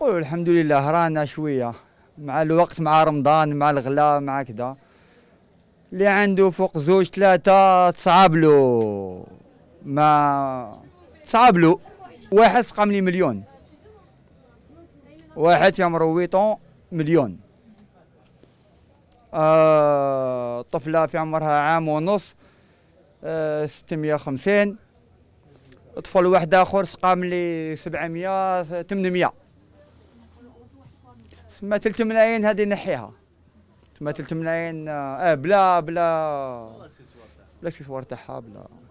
قول الحمد لله رانا شويه مع الوقت مع رمضان مع الغلا مع كذا اللي عنده فوق زوج ثلاثة تصعب له ما تصعب له واحد سقام لي مليون واحد في عمره مليون آه طفلة في عمرها عام ونص آه 650 طفل واحد آخر سقام لي 700 800 تما 3 ملايين هذه نحيها تما 3 ملايين اه بلا بلا بلا اكسسوار تاعها بلا